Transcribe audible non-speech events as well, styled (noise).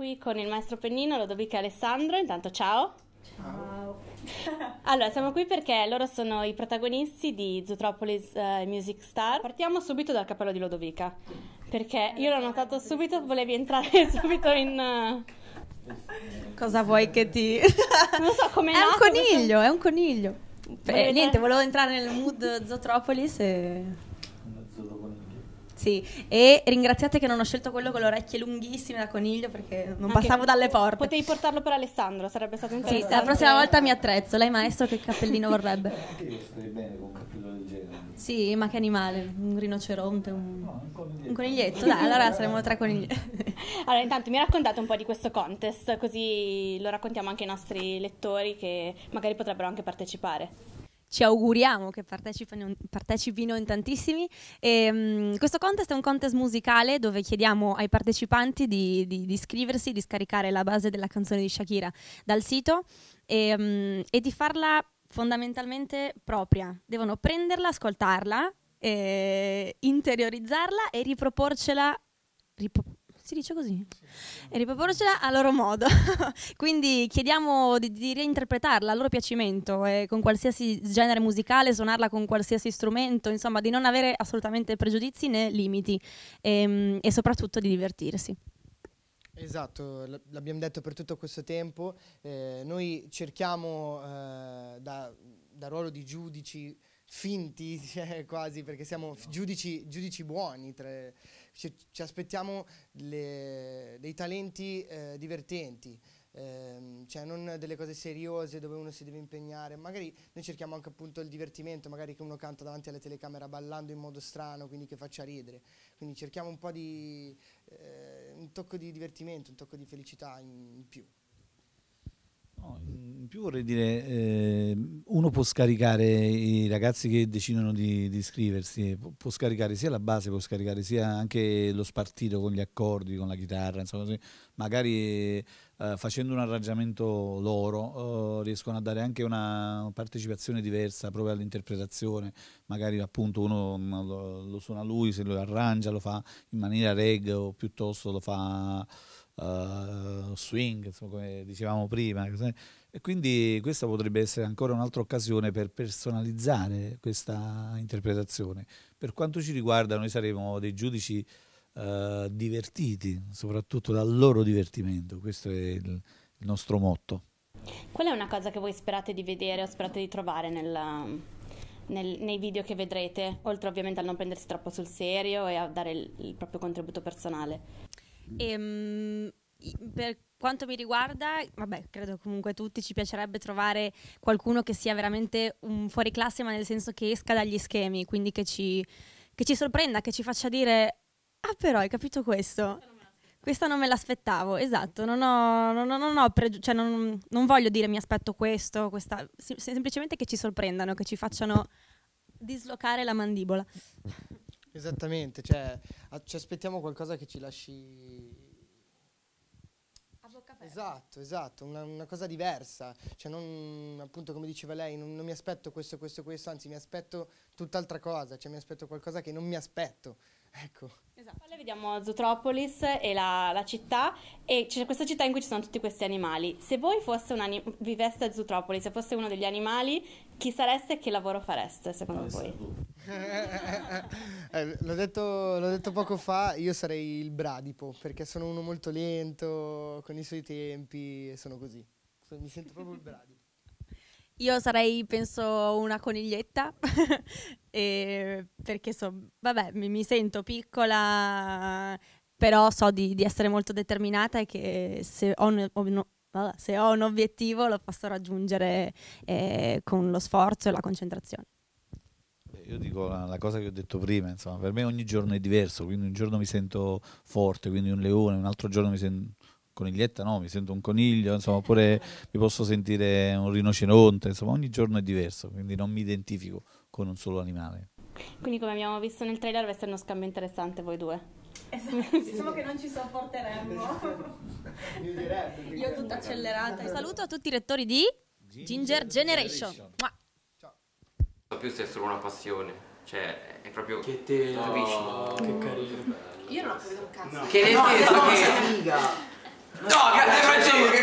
qui con il maestro Pennino, Lodovica e Alessandro. Intanto ciao. Ciao. (laughs) allora, siamo qui perché loro sono i protagonisti di Zootropolis uh, Music Star. Partiamo subito dal cappello di Lodovica, perché io l'ho notato subito, volevi entrare (laughs) subito in... Uh... Cosa vuoi che ti... non so come (laughs) è, un coniglio, questo... è un coniglio. Beh, niente, volevo entrare nel mood Zootropolis e... Una zootropolis. Sì, e ringraziate che non ho scelto quello con le orecchie lunghissime da coniglio perché non Anche passavo dalle porte. Potevi portarlo per Alessandro, sarebbe stato interessante. Sì, la prossima volta mi attrezzo. Lei maestro che cappellino vorrebbe? (laughs) Anche io starei bene con un cappello del genere. Sì, ma che animale? Un rinoceronte, un, no, un coniglietto. Un coniglietto, dai, allora saremmo tre coniglietti. (laughs) allora, intanto mi raccontate un po' di questo contest, così lo raccontiamo anche ai nostri lettori che magari potrebbero anche partecipare ci auguriamo che partecipino, partecipino in tantissimi. E, ehm, mh, questo contest è un contest musicale dove chiediamo ai partecipanti di, di, di iscriversi, di scaricare la base della canzone di Shakira dal sito e, ehm, mh, e di farla fondamentalmente propria. Devono prenderla, ascoltarla, eh, interiorizzarla e riproporcela. Rip- si dice così? E riproporcela a loro modo. (laughs) Quindi chiediamo di, di, reinterpretarla a loro piacimento, eh, con qualsiasi genere musicale, suonarla con qualsiasi strumento, insomma, di non avere assolutamente pregiudizi né limiti ehm, e soprattutto di divertirsi. Esatto, l'abbiamo detto per tutto questo tempo. Eh, noi cerchiamo eh, da, da ruolo di giudici finti (laughs) cioè, quasi perché siamo no. giudici, giudici, buoni, tre, ci, ci, aspettiamo le, dei talenti eh, divertenti, ehm, cioè non delle cose seriose dove uno si deve impegnare, magari noi cerchiamo anche appunto il divertimento, magari che uno canta davanti alla telecamera ballando in modo strano, quindi che faccia ridere, quindi cerchiamo un po' di eh, un tocco di divertimento, un tocco di felicità in, in più. In più vorrei dire, eh, uno può scaricare i ragazzi che decidono di, di iscriversi, può, scaricare sia la base, può scaricare sia anche lo spartito con gli accordi, con la chitarra, insomma, magari eh, facendo un arrangiamento loro eh, riescono a dare anche una partecipazione diversa proprio all'interpretazione, magari appunto uno mm, lo, lo suona lui, se lo arrangia lo fa in maniera reg o piuttosto lo fa uh, swing, insomma, come dicevamo prima. E quindi questa potrebbe essere ancora un'altra occasione per personalizzare questa interpretazione. Per quanto ci riguarda, noi saremo dei giudici uh, divertiti, soprattutto dal loro divertimento. Questo è il, il nostro motto. Qual è una cosa che voi sperate di vedere o sperate di trovare nella, nel, nei video che vedrete, oltre ovviamente a non prendersi troppo sul serio e a dare il, il proprio contributo personale? E, ehm, per quanto mi riguarda, vabbè, credo comunque a tutti ci piacerebbe trovare qualcuno che sia veramente un fuori classe, ma nel senso che esca dagli schemi, quindi che ci, che ci sorprenda, che ci faccia dire: Ah, però hai capito questo. Questa non me l'aspettavo, esatto, non, ho, non, non, ho pregi- cioè non, non voglio dire mi aspetto questo, questa, sem- semplicemente che ci sorprendano, che ci facciano dislocare la mandibola. Esattamente, cioè, a, ci aspettiamo qualcosa che ci lasci... A bocca aperta. Esatto, esatto, una, una cosa diversa, cioè non, appunto come diceva lei, non, non mi aspetto questo, questo, questo, anzi mi aspetto tutt'altra cosa, cioè mi aspetto qualcosa che non mi aspetto. (laughs) Ecco. Esatto. Allora vediamo Zootropolis e la, la, città e c'è questa città in cui ci sono tutti questi animali. Se voi fosse un anim- viveste a Zootropolis e foste uno degli animali, chi sareste e che lavoro fareste secondo Alessandro. voi? Esatto. (laughs) L'ho detto, l'ho detto, poco fa, io sarei il bradipo, perché sono uno molto lento, con i suoi tempi, e sono così. Mi sento proprio il bradipo. Io sarei, penso, una coniglietta, (laughs) e perché so, vabbè, mi, mi, sento piccola, però so di, di, essere molto determinata e che se ho un, no, se ho un obiettivo lo posso raggiungere eh, con lo sforzo e la concentrazione io dico la, la, cosa che ho detto prima, insomma, per me ogni giorno è diverso, quindi un giorno mi sento forte, quindi un leone, un altro giorno mi sento coniglietta, no, mi sento un coniglio, insomma, oppure mi posso sentire un rinoceronte, insomma, ogni giorno è diverso, quindi non mi identifico con un solo animale. Quindi come abbiamo visto nel trailer deve essere uno scambio interessante voi due. Esatto, diciamo che non ci sopporteremmo. (laughs) Io tutta accelerata. Un saluto a tutti i rettori di Ginger, Ginger Generation. Generation più se è solo una passione. Cioè, è proprio. Che te. Capisci? Oh, che carino. Io non ho capito un cazzo. No. Che nel no, senso che. No, grazie Francesco!